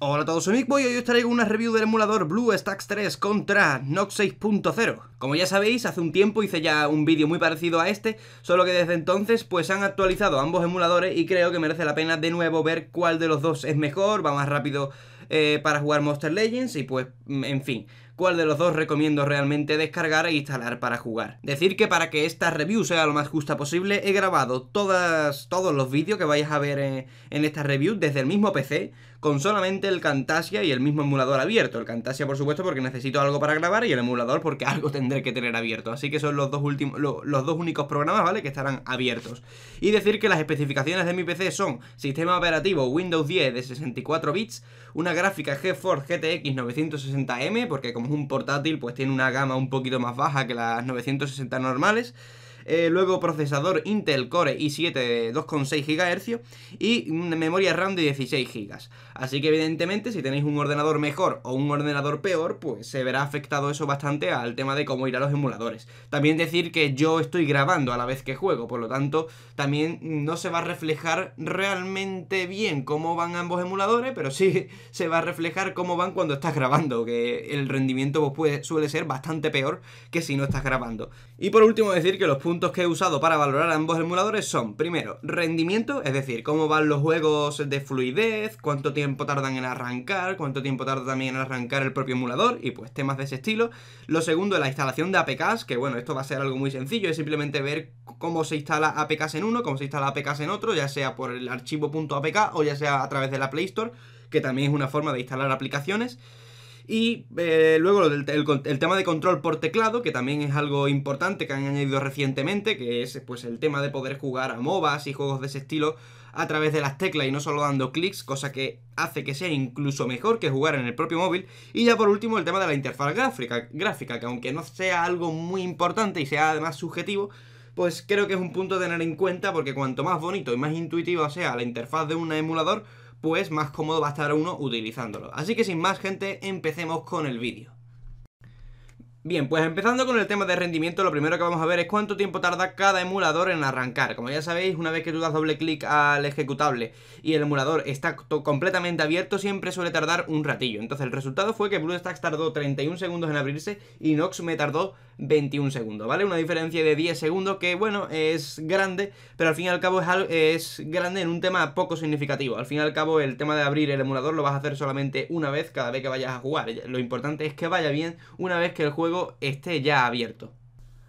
Hola a todos, soy Mickboy y hoy os traigo una review del emulador Blue BlueStacks 3 contra Nox 6.0. Como ya sabéis, hace un tiempo hice ya un vídeo muy parecido a este, solo que desde entonces pues han actualizado ambos emuladores y creo que merece la pena de nuevo ver cuál de los dos es mejor, va más rápido eh, para jugar Monster Legends y pues, mm, en fin, cuál de los dos recomiendo realmente descargar e instalar para jugar. Decir que para que esta review sea lo más justa posible, he grabado todos los vídeos que vais a ver en, eh, en esta review desde el mismo PC, con solamente el Camtasia y el mismo emulador abierto. El Camtasia, por supuesto, porque necesito algo para grabar y el emulador porque algo tendré que tener abierto. Así que son los dos, últimos, los dos únicos programas, ¿vale? Que estarán abiertos. Y decir que las especificaciones de mi PC son sistema operativo Windows 10 de 64 bits, una gráfica GeForce GTX 960M, porque como es un portátil, pues tiene una gama un poquito más baja que las 960 normales. Eh, luego procesador Intel Core i7 de 2,6 GHz y memoria RAM de 16 GB. Así que evidentemente si tenéis un ordenador mejor o un ordenador peor, pues se verá afectado eso bastante al tema de cómo ir a los emuladores. También decir que yo estoy grabando a la vez que juego, por lo tanto también no se va a reflejar realmente bien cómo van ambos emuladores, pero sí se va a reflejar cómo van cuando estás grabando, que el rendimiento pues, suele ser bastante peor que si no estás grabando. Y por último decir que los puntos puntos que he usado para valorar ambos emuladores son, primero, rendimiento, es decir, cómo van los juegos de fluidez, cuánto tiempo tardan en arrancar, cuánto tiempo tarda también en arrancar el propio emulador y pues temas de ese estilo. Lo segundo, la instalación de APKs, que bueno, esto va a ser algo muy sencillo, es simplemente ver cómo se instala APKs en uno, cómo se instala APKs en otro, ya sea por el archivo .apk o ya sea a través de la Play Store, que también es una forma de instalar aplicaciones. Y eh, luego el, tema de control por teclado, que también es algo importante que han añadido recientemente, que es pues el tema de poder jugar a MOBAs y juegos de ese estilo a través de las teclas y no solo dando clics, cosa que hace que sea incluso mejor que jugar en el propio móvil. Y ya por último el tema de la interfaz gráfica, gráfica que aunque no sea algo muy importante y sea además subjetivo, pues creo que es un punto de tener en cuenta porque cuanto más bonito y más intuitiva sea la interfaz de un emulador, pues más cómodo va a estar uno utilizándolo. Así que sin más gente, empecemos con el vídeo. Bien, pues empezando con el tema de rendimiento, lo primero que vamos a ver es cuánto tiempo tarda cada emulador en arrancar. Como ya sabéis, una vez que tú das doble clic al ejecutable y el emulador está completamente abierto, siempre suele tardar un ratillo. Entonces el resultado fue que BlueStacks tardó 31 segundos en abrirse y Nox me tardó 21 segundos, ¿vale? Una diferencia de 10 segundos que, bueno, es grande, pero al fin y al cabo es, es grande en un tema poco significativo. Al fin y al cabo el tema de abrir el emulador lo vas a hacer solamente una vez cada vez que vayas a jugar. Lo importante es que vaya bien una vez que el juego esté ya abierto.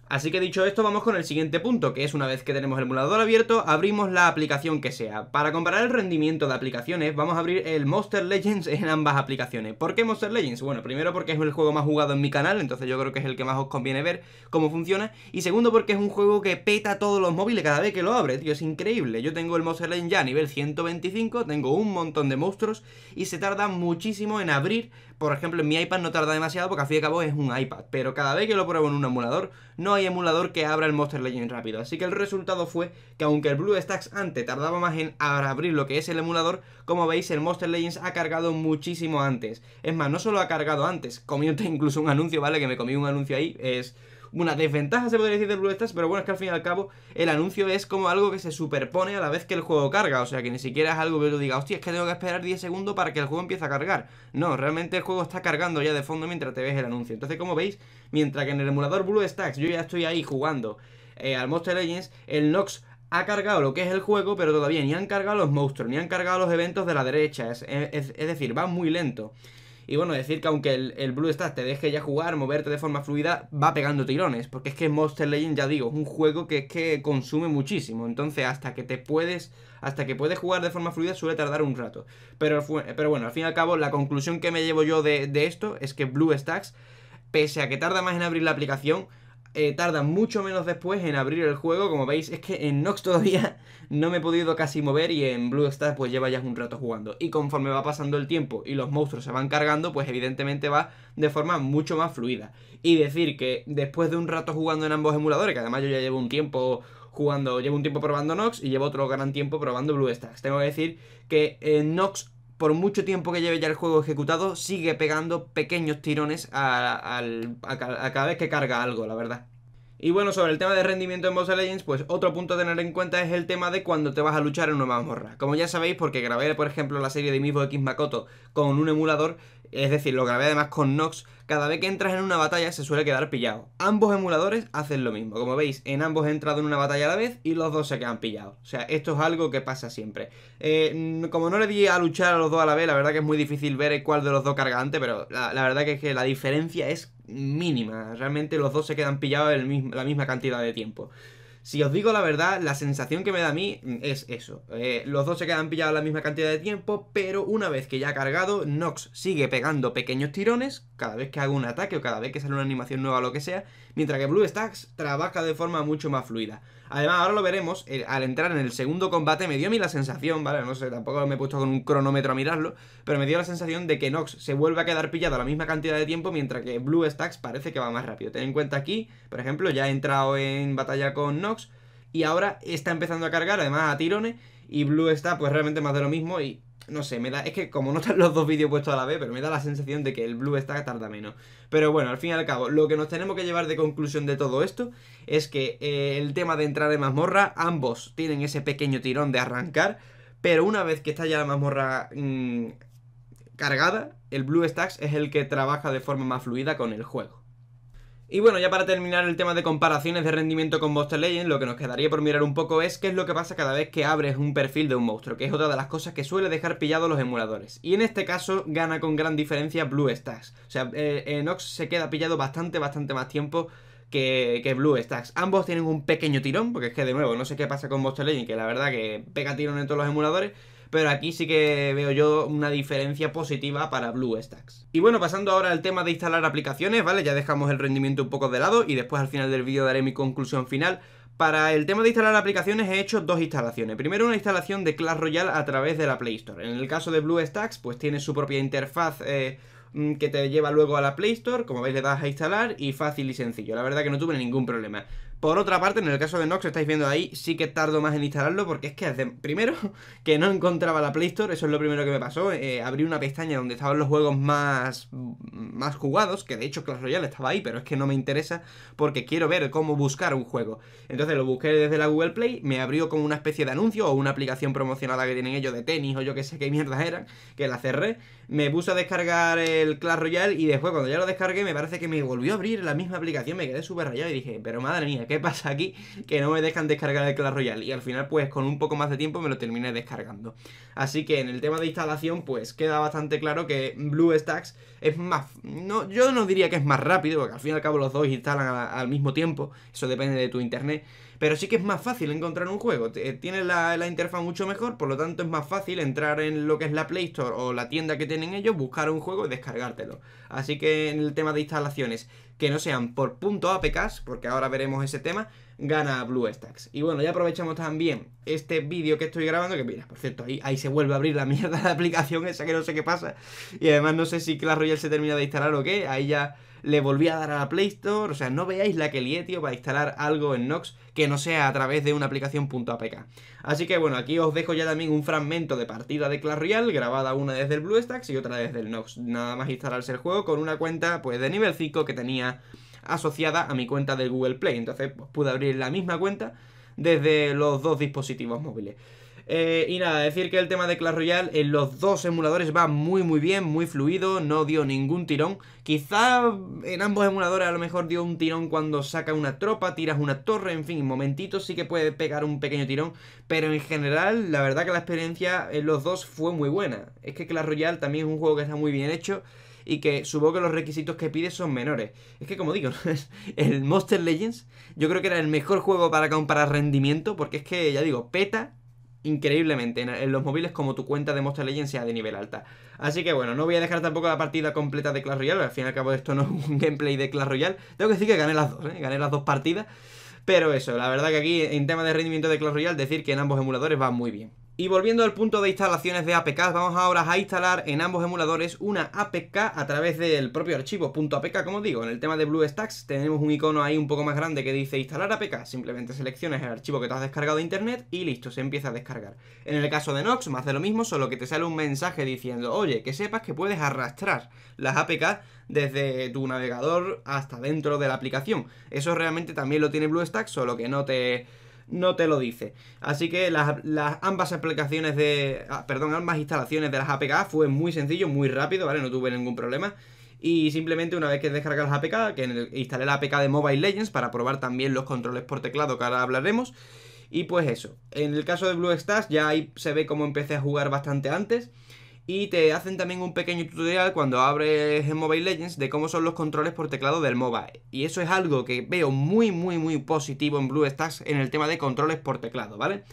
Así que dicho esto, vamos con el siguiente punto, que es una vez que tenemos el emulador abierto, abrimos la aplicación que sea. Para comparar el rendimiento de aplicaciones, vamos a abrir el Monster Legends en ambas aplicaciones. ¿Por qué Monster Legends? Bueno, primero porque es el juego más jugado en mi canal, entonces yo creo que es el que más os conviene ver cómo funciona. Y segundo porque es un juego que peta todos los móviles cada vez que lo abre, tío, es increíble. Yo tengo el Monster Legends ya a nivel 125, tengo un montón de monstruos y se tarda muchísimo en abrir por ejemplo, en mi iPad no tarda demasiado porque al fin y al cabo es un iPad, pero cada vez que lo pruebo en un emulador, no hay emulador que abra el Monster Legends rápido. Así que el resultado fue que aunque el BlueStacks antes tardaba más en abrir lo que es el emulador, como veis el Monster Legends ha cargado muchísimo antes. Es más, no solo ha cargado antes, comió incluso un anuncio, ¿vale? Que me comí un anuncio ahí, es una desventaja se podría decir de Blue pero bueno, es que al fin y al cabo el anuncio es como algo que se superpone a la vez que el juego carga, o sea que ni siquiera es algo que yo diga, hostia, es que tengo que esperar 10 segundos para que el juego empiece a cargar. No, realmente el juego está cargando ya de fondo mientras te ves el anuncio. Entonces, como veis, mientras que en el emulador Blue Stacks yo ya estoy ahí jugando eh, al Monster Legends, el Nox ha cargado lo que es el juego, pero todavía ni han cargado los monstruos, ni han cargado los eventos de la derecha. es decir, va muy lento. Y bueno, decir que aunque el, Blue stacks te deje ya jugar, moverte de forma fluida, va pegando tirones. Porque es que Monster Legend, ya digo, es un juego que es que consume muchísimo. Entonces, hasta que te puedes. Hasta que puedes jugar de forma fluida suele tardar un rato. Pero, pero bueno, al fin y al cabo, la conclusión que me llevo yo de, de esto es que Blue Stacks, pese a que tarda más en abrir la aplicación, eh, tarda mucho menos después en abrir el juego. Como veis, es que en Nox todavía no me he podido casi mover y en Blue Stars pues lleva ya un rato jugando. Y conforme va pasando el tiempo y los monstruos se van cargando, pues evidentemente va de forma mucho más fluida. Y decir que después de un rato jugando en ambos emuladores, que además yo ya llevo un tiempo jugando, llevo un tiempo probando Nox y llevo otro gran tiempo probando Blue Stars. Tengo que decir que en eh, Nox por mucho tiempo que lleve ya el juego ejecutado, sigue pegando pequeños tirones a, cada vez que carga algo, la verdad. Y bueno, sobre el tema de rendimiento en Boss Legends, pues otro punto a tener en cuenta es el tema de cuando te vas a luchar en una mazmorra. Como ya sabéis, porque grabé, por ejemplo, la serie de Mismo X Makoto con un emulador, es decir, lo grabé además con Nox. Cada vez que entras en una batalla se suele quedar pillado. Ambos emuladores hacen lo mismo. Como veis, en ambos he entrado en una batalla a la vez y los dos se quedan pillados. O sea, esto es algo que pasa siempre. Eh, como no le di a luchar a los dos a la vez, la verdad que es muy difícil ver cuál de los dos carga antes, pero la, verdad que es que la diferencia es mínima. Realmente los dos se quedan pillados la misma cantidad de tiempo. Si os digo la verdad, la sensación que me da a mí es eso. Eh, los dos se quedan pillados la misma cantidad de tiempo, pero una vez que ya ha cargado, Nox sigue pegando pequeños tirones cada vez que hago un ataque o cada vez que sale una animación nueva o lo que sea, mientras que Stacks trabaja de forma mucho más fluida. Además, ahora lo veremos, eh, al entrar en el segundo combate me dio a mí la sensación, ¿vale? No sé, tampoco me he puesto con un cronómetro a mirarlo, pero me dio la sensación de que Nox se vuelve a quedar pillado la misma cantidad de tiempo, mientras que Blue Stacks parece que va más rápido. Ten en cuenta aquí, por ejemplo, ya he entrado en batalla con Nox y ahora está empezando a cargar, además a tirones, y Blue está pues realmente más de lo mismo y no sé, me da. Es que como no están los dos vídeos puestos a la vez, pero me da la sensación de que el blue está tarda menos. Pero bueno, al fin y al cabo, lo que nos tenemos que llevar de conclusión de todo esto es que eh, el tema de entrar en mazmorra, ambos tienen ese pequeño tirón de arrancar. Pero una vez que está ya la mazmorra mm, cargada, el Blue Stacks es el que trabaja de forma más fluida con el juego. Y bueno, ya para terminar el tema de comparaciones de rendimiento con Monster Legends, lo que nos quedaría por mirar un poco es qué es lo que pasa cada vez que abres un perfil de un monstruo, que es otra de las cosas que suele dejar pillados los emuladores. Y en este caso gana con gran diferencia Blue Stacks. O sea, eh, Enox se queda pillado bastante, bastante más tiempo que, que, Blue Stacks. Ambos tienen un pequeño tirón, porque es que de nuevo, no sé qué pasa con Monster Legends, que la verdad que pega tirón en todos los emuladores pero aquí sí que veo yo una diferencia positiva para BlueStacks. Y bueno, pasando ahora al tema de instalar aplicaciones, ¿vale? Ya dejamos el rendimiento un poco de lado y después al final del vídeo daré mi conclusión final, para el tema de instalar aplicaciones he hecho dos instalaciones. Primero una instalación de Clash Royale a través de la Play Store. En el caso de BlueStacks, pues tiene su propia interfaz eh, mm, que te lleva luego a la Play Store. Como veis le das a instalar y fácil y sencillo. La verdad que no tuve ningún problema. Por otra parte, en el caso de Nox, estáis viendo ahí, sí que tardo más en instalarlo porque es que primero que no encontraba la Play Store, eso es lo primero que me pasó, eh, abrí una pestaña donde estaban los juegos más, más jugados, que de hecho Clash Royale estaba ahí, pero es que no me interesa porque quiero ver cómo buscar un juego. Entonces lo busqué desde la Google Play, me abrió como una especie de anuncio o una aplicación promocionada que tienen ellos de tenis o yo que sé qué mierdas eran, que la cerré, me puse a descargar el Clash Royale y después cuando ya lo descargué me parece que me volvió a abrir la misma aplicación, me quedé súper rayado y dije, pero madre mía, ¿qué pasa aquí? Que no me dejan descargar el Clash Royale. Y al final, pues con un poco más de tiempo me lo terminé descargando. Así que en el tema de instalación, pues queda bastante claro que BlueStacks es más. No, yo no diría que es más rápido, porque al fin y al cabo los dos instalan al mismo tiempo. Eso depende de tu internet. Pero sí que es más fácil encontrar un juego. Eh, tiene la, interfaz mucho mejor, por lo tanto es más fácil entrar en lo que es la Play Store o la tienda que tienen ellos, buscar un juego y descargártelo. Así que en el tema de instalaciones, que no sean por punto .apks, porque ahora veremos ese tema, gana BlueStacks. Y bueno, ya aprovechamos también este vídeo que estoy grabando, que mira, por cierto, ahí, ahí se vuelve a abrir la mierda de la aplicación esa que no sé qué pasa, y además no sé si Clash Royale se termina de instalar o qué, ahí ya le volví a dar a la Play Store, o sea, no veáis la que lié, tío, para instalar algo en Nox que no sea a través de una aplicación .apk. Así que bueno, aquí os dejo ya también un fragmento de partida de Clash Royale, grabada una desde el BlueStacks y otra desde el Nox. Nada más instalarse el juego con una cuenta, pues, de nivel 5 que tenía asociada a mi cuenta de Google Play. Entonces, pues, pude abrir la misma cuenta desde los dos dispositivos móviles. Eh, y nada, decir que el tema de Clash Royale en los dos emuladores va muy muy bien, muy fluido, no dio ningún tirón. Quizá en ambos emuladores a lo mejor dio un tirón cuando saca una tropa, tiras una torre, en fin, momentitos sí que puede pegar un pequeño tirón. Pero en general, la verdad que la experiencia en los dos fue muy buena. Es que Clash Royale también es un juego que está muy bien hecho y que supongo que los requisitos que pide son menores. Es que como digo, el Monster Legends yo creo que era el mejor juego para comparar rendimiento porque es que, ya digo, peta increíblemente en, los móviles como tu cuenta de Monster Legends sea de nivel alta. Así que bueno, no voy a dejar tampoco la partida completa de Clash Royale, al fin y al cabo esto no es un gameplay de Clash Royale. Tengo que decir que gané las dos, ¿eh? gané las dos partidas. Pero eso, la verdad que aquí en tema de rendimiento de Clash Royale decir que en ambos emuladores va muy bien. Y volviendo al punto de instalaciones de APKs, vamos ahora a instalar en ambos emuladores una APK a través del propio archivo .apk, como digo. En el tema de BlueStacks tenemos un icono ahí un poco más grande que dice instalar APK. Simplemente seleccionas el archivo que te has descargado de internet y listo, se empieza a descargar. En el caso de Nox, más de lo mismo, solo que te sale un mensaje diciendo, oye, que sepas que puedes arrastrar las APK desde tu navegador hasta dentro de la aplicación. Eso realmente también lo tiene BlueStacks, solo que no te no te lo dice. Así que las, ambas aplicaciones de... Ah, perdón, ambas instalaciones de las APK fue muy sencillo, muy rápido, ¿vale? No tuve ningún problema. Y simplemente una vez que descargué las APK, que instalé la APK de Mobile Legends para probar también los controles por teclado que ahora hablaremos. Y pues eso, en el caso de Blue Stars ya ahí se ve cómo empecé a jugar bastante antes. Y te hacen también un pequeño tutorial cuando abres en Mobile Legends de cómo son los controles por teclado del mobile Y eso es algo que veo muy, muy, muy positivo en BlueStacks en el tema de controles por teclado, ¿vale?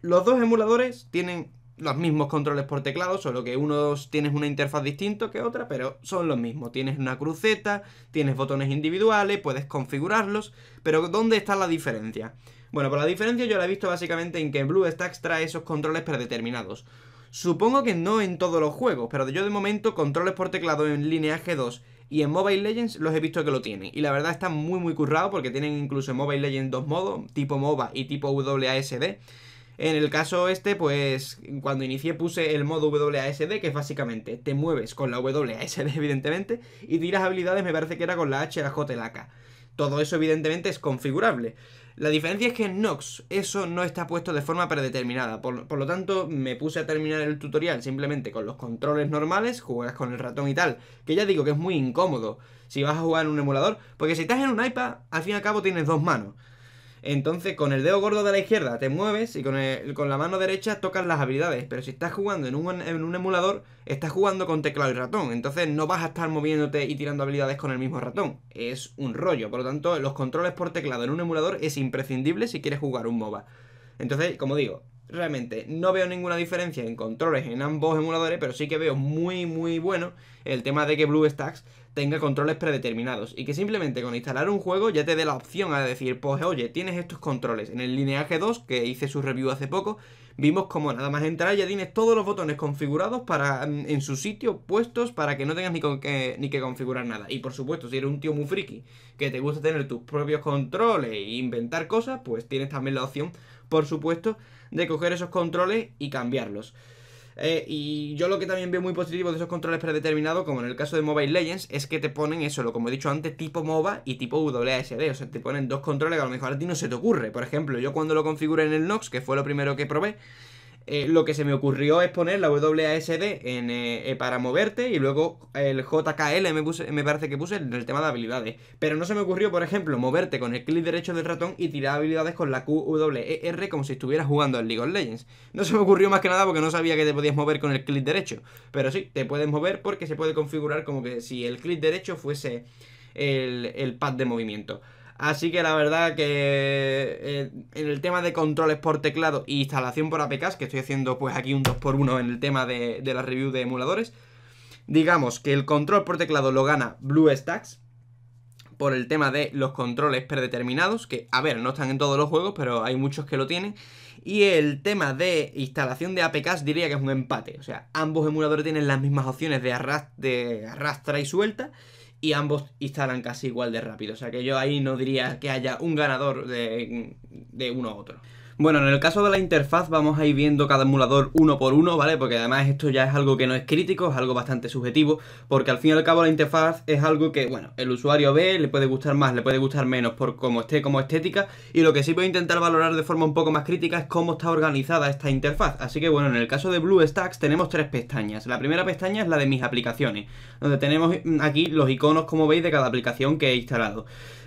Los dos emuladores tienen los mismos controles por teclado, solo que unos tienes una interfaz distinta que otra, pero son los mismos. Tienes una cruceta, tienes botones individuales, puedes configurarlos, pero ¿dónde está la diferencia? Bueno, pues la diferencia yo la he visto básicamente en que BlueStacks trae esos controles predeterminados. Supongo que no en todos los juegos, pero yo de momento controles por teclado en Lineage 2 y en Mobile Legends los he visto que lo tienen. Y la verdad está muy muy currado porque tienen incluso en Mobile Legends dos modos, tipo MOBA y tipo WASD. En el caso este, pues cuando inicié puse el modo WASD, que es básicamente te mueves con la WASD, evidentemente, y tiras habilidades, me parece que era con la H, la J la K. Todo eso, evidentemente, es configurable. La diferencia es que en Nox eso no está puesto de forma predeterminada, por, lo tanto me puse a terminar el tutorial simplemente con los controles normales, Juegas con el ratón y tal, que ya digo que es muy incómodo si vas a jugar en un emulador, porque si estás en un iPad, al fin y al cabo tienes dos manos. Entonces, con el dedo gordo de la izquierda te mueves y con, con la mano derecha tocas las habilidades. Pero si estás jugando en un, en un emulador, estás jugando con teclado y ratón. Entonces, no vas a estar moviéndote y tirando habilidades con el mismo ratón. Es un rollo. Por lo tanto, los controles por teclado en un emulador es imprescindible si quieres jugar un MOBA. Entonces, como digo, realmente no veo ninguna diferencia en controles en ambos emuladores, pero sí que veo muy, muy bueno el tema de que BlueStacks tenga controles predeterminados y que simplemente con instalar un juego ya te dé la opción a decir, pues oye, tienes estos controles. En el lineaje 2, que hice su review hace poco, vimos como nada más entrar ya tienes todos los botones configurados para mm, en su sitio puestos para que no tengas ni, que, ni que configurar nada. Y por supuesto, si eres un tío muy friki que te gusta tener tus propios controles e inventar cosas, pues tienes también la opción, por supuesto, de coger esos controles y cambiarlos. Eh, y yo lo que también veo muy positivo de esos controles predeterminados, como en el caso de Mobile Legends, es que te ponen eso, lo como he dicho antes, tipo MOBA y tipo WASD. O sea, te ponen dos controles que a lo mejor a ti no se te ocurre. Por ejemplo, yo cuando lo configuré en el Nox, que fue lo primero que probé, eh, lo que se me ocurrió es poner la WASD eh, eh, para moverte y luego el JKL me, parece que puse en el tema de habilidades. Pero no se me ocurrió, por ejemplo, moverte con el clic derecho del ratón y tirar habilidades con la QWER como si estuvieras jugando al League of Legends. No se me ocurrió más que nada porque no sabía que te podías mover con el clic derecho. Pero sí, te puedes mover porque se puede configurar como que si el clic derecho fuese el pad de movimiento. Así que la verdad que eh, en el tema de controles por teclado e instalación por APKs, que estoy haciendo pues aquí un 2x1 en el tema de, la review de emuladores, digamos que el control por teclado lo gana BlueStacks por el tema de los controles predeterminados, que a ver, no están en todos los juegos, pero hay muchos que lo tienen. Y el tema de instalación de APKs diría que es un empate. O sea, ambos emuladores tienen las mismas opciones de, arrast de arrastra y suelta y ambos instalan casi igual de rápido. O sea que yo ahí no diría que haya un ganador de, de uno u otro. Bueno, en el caso de la interfaz vamos a ir viendo cada emulador uno por uno, ¿vale? Porque además esto ya es algo que no es crítico, es algo bastante subjetivo, porque al fin y al cabo la interfaz es algo que, bueno, el usuario ve, le puede gustar más, le puede gustar menos por cómo esté como estética, y lo que sí voy a intentar valorar de forma un poco más crítica es cómo está organizada esta interfaz. Así que bueno, en el caso de BlueStacks tenemos tres pestañas. La primera pestaña es la de mis aplicaciones, donde tenemos aquí los iconos, como veis, de cada aplicación que he instalado.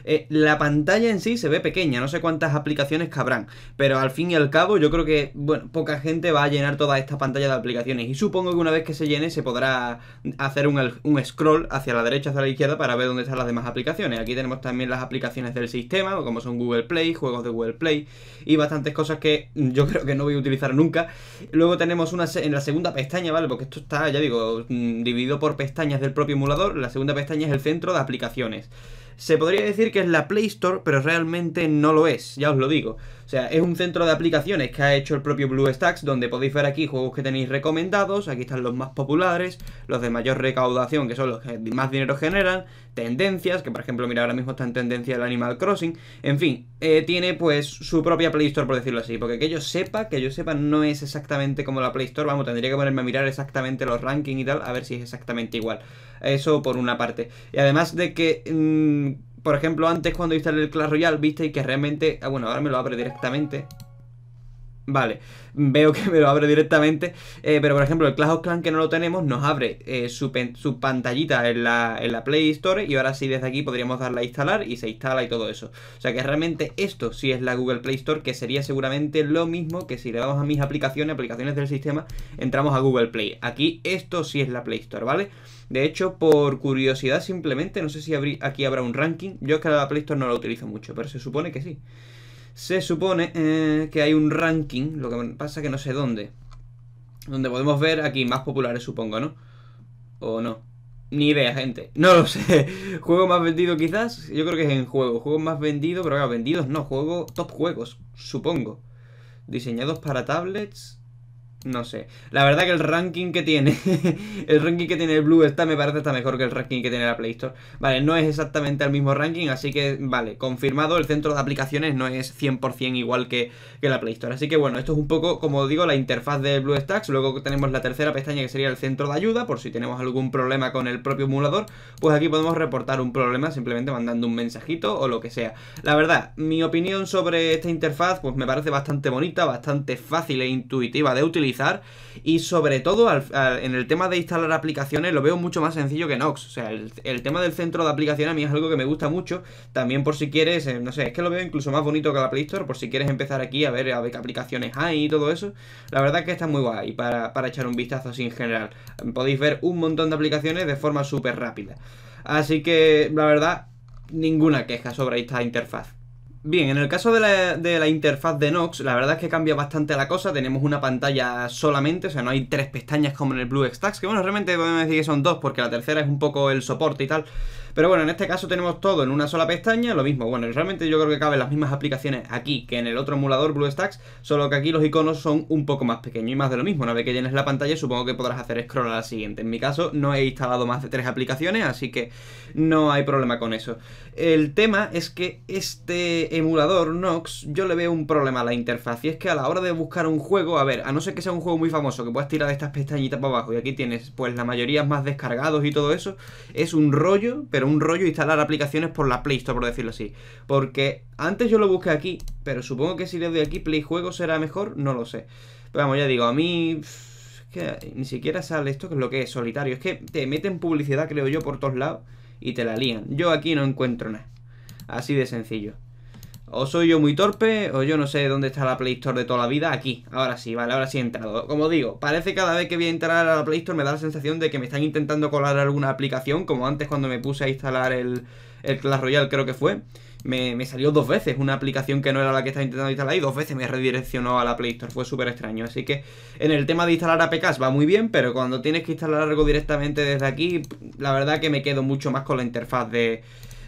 Eh, la pantalla en sí se ve pequeña, no sé cuántas aplicaciones cabrán, pero al fin y al cabo yo creo que, bueno, poca gente va a llenar toda esta pantalla de aplicaciones y supongo que una vez que se llene se podrá hacer un, scroll hacia la derecha, hacia la izquierda para ver dónde están las demás aplicaciones. Aquí tenemos también las aplicaciones del sistema, como son Google Play, juegos de Google Play y bastantes cosas que yo creo que no voy a utilizar nunca. Luego tenemos una en la segunda pestaña, ¿vale? Porque esto está, ya digo, mm, dividido por pestañas del propio emulador. La segunda pestaña es el centro de aplicaciones. Se podría decir que es la Play Store, pero realmente no lo es, ya os lo digo. O sea, es un centro de aplicaciones que ha hecho el propio BlueStacks, donde podéis ver aquí juegos que tenéis recomendados, aquí están los más populares, los de mayor recaudación, que son los que más dinero generan, tendencias, que por ejemplo, mira, ahora mismo está en tendencia el Animal Crossing, en fin, eh, tiene pues su propia Play Store, por decirlo así, porque que yo sepa, que yo sepa, no es exactamente como la Play Store, vamos, tendría que ponerme a mirar exactamente los rankings y tal, a ver si es exactamente igual. Eso por una parte. Y además de que... Mm, por ejemplo, antes cuando instalé el Clash Royale, viste que realmente, ah, bueno, ahora me lo abre directamente. Vale, veo que me lo abre directamente, eh, pero por ejemplo el Clash of Clans que no lo tenemos nos abre eh, su, pantallita en la, Play Store y ahora sí desde aquí podríamos darle a instalar y se instala y todo eso. O sea que realmente esto sí es la Google Play Store, que sería seguramente lo mismo que si le vamos a mis aplicaciones, aplicaciones del sistema, entramos a Google Play. Aquí esto sí es la Play Store, ¿vale? De hecho, por curiosidad simplemente, no sé si aquí habrá un ranking, yo es que la Play Store no la utilizo mucho, pero se supone que sí se supone eh, que hay un ranking, lo que pasa que no sé dónde. Donde podemos ver aquí más populares, supongo, ¿no? O no. Ni idea, gente. No lo sé. ¿Juego más vendido quizás? Yo creo que es en juego. Juego más vendido, pero claro, vendidos no. Juego, top juegos, supongo. Diseñados para tablets. No sé. La verdad que el ranking que tiene. el ranking que tiene el Blue está me parece está mejor que el ranking que tiene la Play Store. Vale, no es exactamente el mismo ranking, así que vale, confirmado, el centro de aplicaciones no es 100% igual que, que la Play Store. Así que bueno, esto es un poco, como digo, la interfaz de blue stacks Luego tenemos la tercera pestaña que sería el centro de ayuda, por si tenemos algún problema con el propio emulador, pues aquí podemos reportar un problema simplemente mandando un mensajito o lo que sea. La verdad, mi opinión sobre esta interfaz pues me parece bastante bonita, bastante fácil e intuitiva de utilizar y sobre todo en el tema de instalar aplicaciones lo veo mucho más sencillo que Nox. O sea, el, tema del centro de aplicaciones a mí es algo que me gusta mucho. También por si quieres, eh, no sé, es que lo veo incluso más bonito que la Play Store por si quieres empezar aquí a ver, a ver qué aplicaciones hay y todo eso. La verdad es que está muy guay para, para echar un vistazo así en general. Podéis ver un montón de aplicaciones de forma súper rápida. Así que la verdad, ninguna queja sobre esta interfaz. Bien, en el caso de la, interfaz de Nox, la verdad es que cambia bastante la cosa. Tenemos una pantalla solamente, o sea, no hay tres pestañas como en el BlueStacks que bueno, realmente podemos decir que son dos, porque la tercera es un poco el soporte y tal. Pero bueno, en este caso tenemos todo en una sola pestaña, lo mismo. Bueno, realmente yo creo que caben las mismas aplicaciones aquí que en el otro emulador BlueStacks, solo que aquí los iconos son un poco más pequeños y más de lo mismo. Una vez que llenes la pantalla supongo que podrás hacer scroll a la siguiente. En mi caso no he instalado más de tres aplicaciones, así que no hay problema con eso. El tema es que este emulador Nox, yo le veo un problema a la interfaz, y es que a la hora de buscar un juego, a ver, a no ser que sea un juego muy famoso, que puedas tirar de estas pestañitas para abajo, y aquí tienes pues la mayoría más descargados y todo eso, es un rollo, pero un rollo instalar aplicaciones por la Play Store, por decirlo así. Porque antes yo lo busqué aquí, pero supongo que si le doy aquí Play Juegos será mejor, no lo sé. Pero vamos, ya digo, a mí... que ni siquiera sale esto, que es lo que es solitario. Es que te meten publicidad, creo yo, por todos lados y te la lían. Yo aquí no encuentro nada. Así de sencillo. O soy yo muy torpe, o yo no sé dónde está la Play Store de toda la vida. Aquí, ahora sí, vale, ahora sí he entrado. Como digo, parece cada vez que voy a entrar a la Play Store me da la sensación de que me están intentando colar alguna aplicación, como antes cuando me puse a instalar el, el Clash Royale, creo que fue. Me, salió dos veces una aplicación que no era la que estaba intentando instalar y dos veces me redireccionó a la Play Store. Fue súper extraño. Así que en el tema de instalar APKs va muy bien, pero cuando tienes que instalar algo directamente desde aquí, la verdad que me quedo mucho más con la interfaz de,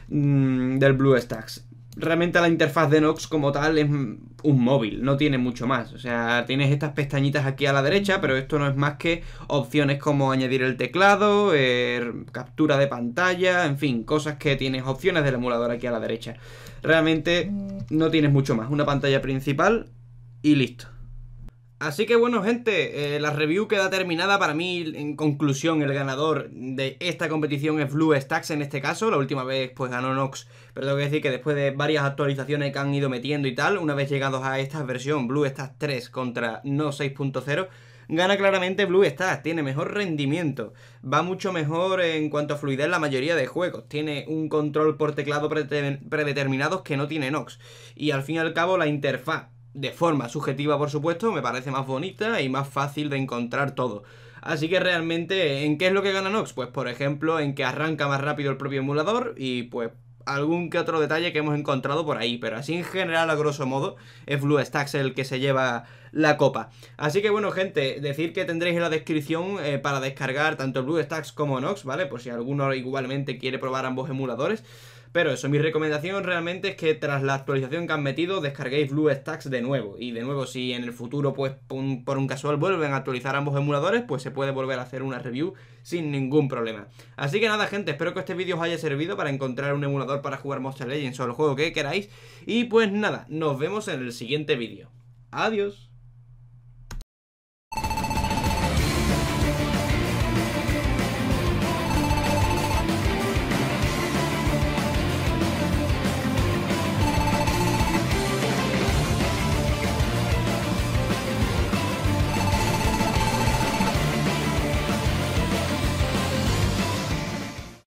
mm, del BlueStacks realmente la interfaz de Nox como tal es un móvil, no tiene mucho más. O sea, tienes estas pestañitas aquí a la derecha, pero esto no es más que opciones como añadir el teclado, eh, captura de pantalla, en fin, cosas que tienes opciones del emulador aquí a la derecha. Realmente mm. no tienes mucho más, una pantalla principal y listo. Así que bueno gente, eh, la review queda terminada para mí en conclusión el ganador de esta competición es Blue Stacks en este caso, la última vez pues ganó Nox, pero tengo que decir que después de varias actualizaciones que han ido metiendo y tal, una vez llegados a esta versión Blue 3 contra No 6.0, gana claramente Blue tiene mejor rendimiento, va mucho mejor en cuanto a fluidez la mayoría de juegos, tiene un control por teclado predeterminados que no tiene Nox, y al fin y al cabo la interfaz de forma subjetiva, por supuesto, me parece más bonita y más fácil de encontrar todo. Así que realmente, ¿en qué es lo que gana Nox? Pues por ejemplo, en que arranca más rápido el propio emulador y pues algún que otro detalle que hemos encontrado por ahí, pero así en general, a grosso modo, es BlueStacks el que se lleva la copa. Así que bueno, gente, decir que tendréis en la descripción eh, para descargar tanto BlueStacks como Nox, ¿vale? Por si alguno igualmente quiere probar ambos emuladores. Pero eso, mi recomendación realmente es que tras la actualización que han metido, descarguéis Blue Stacks de nuevo. Y de nuevo, si en el futuro, pues por un casual vuelven a actualizar ambos emuladores, pues se puede volver a hacer una review sin ningún problema. Así que nada, gente, espero que este vídeo os haya servido para encontrar un emulador para jugar Monster Legends o el juego que queráis. Y pues nada, nos vemos en el siguiente vídeo. Adiós.